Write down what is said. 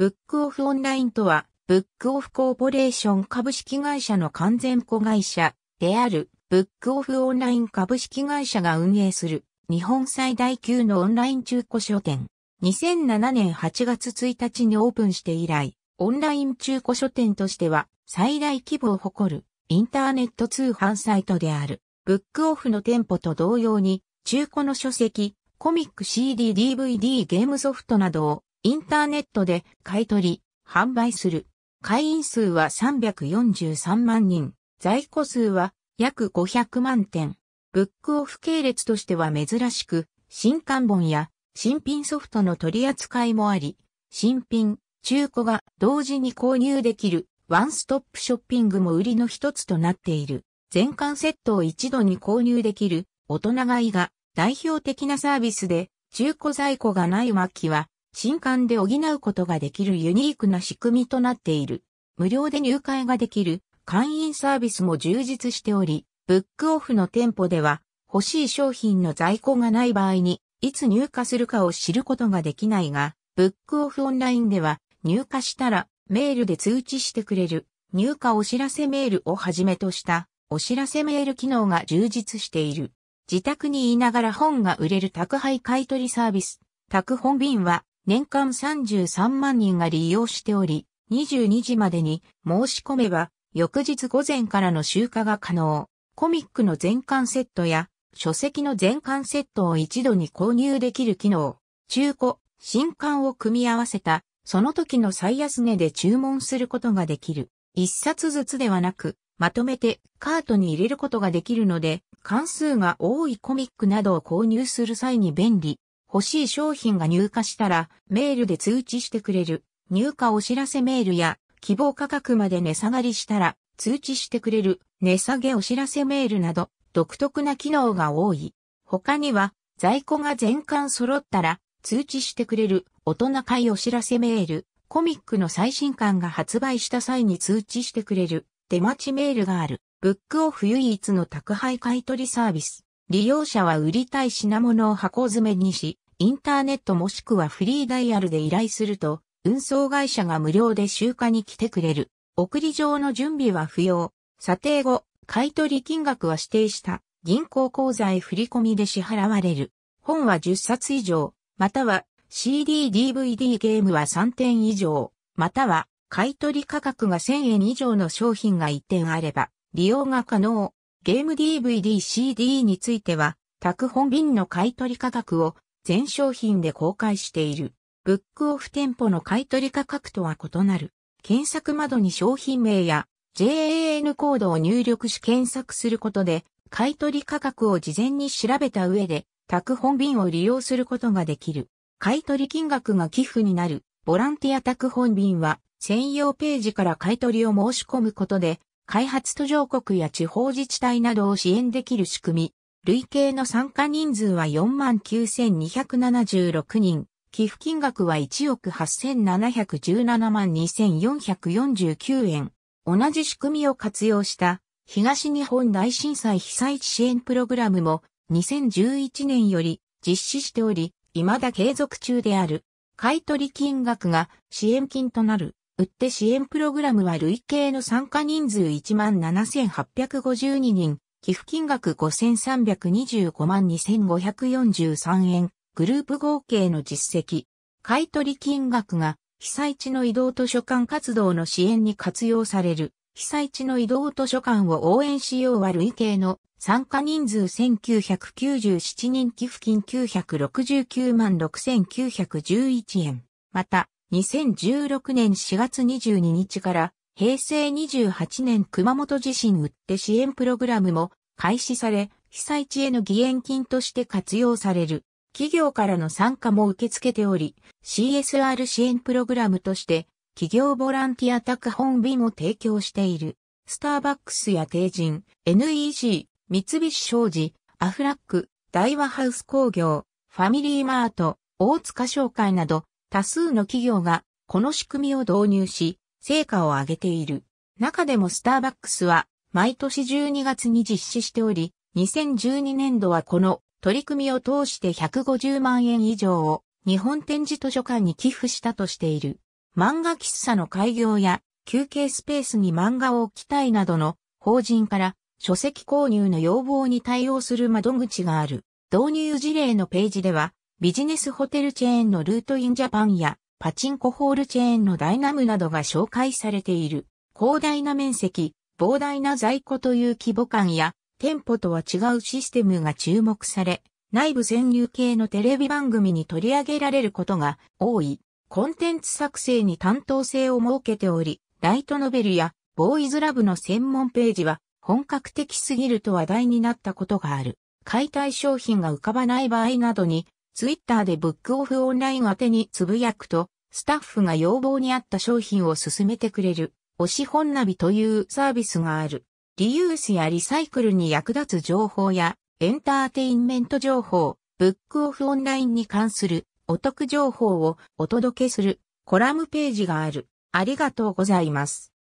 ブックオフオンラインとは、ブックオフコーポレーション株式会社の完全子会社である、ブックオフオンライン株式会社が運営する、日本最大級のオンライン中古書店。2007年8月1日にオープンして以来、オンライン中古書店としては最大規模を誇るインターネット通販サイトである。ブックオフの店舗と同様に、中古の書籍、コミック CD、DVD、ゲームソフトなどをインターネットで買い取り、販売する。会員数は343万人。在庫数は約500万点。ブックオフ系列としては珍しく、新刊本や新品ソフトの取り扱いもあり、新品、中古が同時に購入できるワンストップショッピングも売りの一つとなっている。全館セットを一度に購入できる大人買いが代表的なサービスで中古在庫がない末期は新刊で補うことができるユニークな仕組みとなっている。無料で入会ができる会員サービスも充実しており、ブックオフの店舗では欲しい商品の在庫がない場合にいつ入荷するかを知ることができないが、ブックオフオンラインでは入荷したらメールで通知してくれる入荷お知らせメールをはじめとしたお知らせメール機能が充実している。自宅にいながら本が売れる宅配買取サービス。宅本便は年間33万人が利用しており、22時までに申し込めば、翌日午前からの集荷が可能。コミックの全巻セットや、書籍の全巻セットを一度に購入できる機能。中古、新刊を組み合わせた、その時の最安値で注文することができる。一冊ずつではなく、まとめてカートに入れることができるので、関数が多いコミックなどを購入する際に便利。欲しい商品が入荷したら、メールで通知してくれる。入荷お知らせメールや、希望価格まで値下がりしたら、通知してくれる。値下げお知らせメールなど、独特な機能が多い。他には、在庫が全巻揃ったら、通知してくれる。大人買いお知らせメール。コミックの最新刊が発売した際に通知してくれる。出待ちメールがある。ブックオフ唯一の宅配買取サービス。利用者は売りたい品物を箱詰めにし、インターネットもしくはフリーダイヤルで依頼すると、運送会社が無料で集荷に来てくれる。送り状の準備は不要。査定後、買取金額は指定した銀行口座へ振り込みで支払われる。本は10冊以上、または CD、DVD ゲームは3点以上、または買取価格が1000円以上の商品が1点あれば、利用が可能。ゲーム DVD、CD については、宅本便の買取価格を全商品で公開している。ブックオフ店舗の買取価格とは異なる。検索窓に商品名や JAN コードを入力し検索することで、買取価格を事前に調べた上で、宅本便を利用することができる。買取金額が寄付になる。ボランティア宅本便は、専用ページから買取を申し込むことで、開発途上国や地方自治体などを支援できる仕組み。累計の参加人数は49,276人、寄付金額は1億8717万2449円。同じ仕組みを活用した東日本大震災被災地支援プログラムも2011年より実施しており、未だ継続中である。買取金額が支援金となる。売って支援プログラムは累計の参加人数17,852人、寄付金額5325万2543円、グループ合計の実績、買取金額が被災地の移動図書館活動の支援に活用される、被災地の移動図書館を応援しようは累計の参加人数1997人寄付金969万6911円。また、2016年4月22日から平成28年熊本地震売って支援プログラムも開始され、被災地への義援金として活用される。企業からの参加も受け付けており、CSR 支援プログラムとして、企業ボランティア宅本便を提供している。スターバックスや帝人、NEC、三菱商事、アフラック、大和ハウス工業、ファミリーマート、大塚商会など、多数の企業が、この仕組みを導入し、成果を上げている。中でもスターバックスは毎年12月に実施しており、2012年度はこの取り組みを通して150万円以上を日本展示図書館に寄付したとしている。漫画喫茶の開業や休憩スペースに漫画を置きたいなどの法人から書籍購入の要望に対応する窓口がある。導入事例のページではビジネスホテルチェーンのルートインジャパンやパチンコホールチェーンのダイナムなどが紹介されている。広大な面積、膨大な在庫という規模感や、店舗とは違うシステムが注目され、内部潜入系のテレビ番組に取り上げられることが多い。コンテンツ作成に担当性を設けており、ライトノベルやボーイズラブの専門ページは本格的すぎると話題になったことがある。解体商品が浮かばない場合などにツイッターでブックオフオンライン宛てにつぶやくと、スタッフが要望に合った商品を勧めてくれる、推し本ナビというサービスがある。リユースやリサイクルに役立つ情報や、エンターテインメント情報、ブックオフオンラインに関するお得情報をお届けするコラムページがある。ありがとうございます。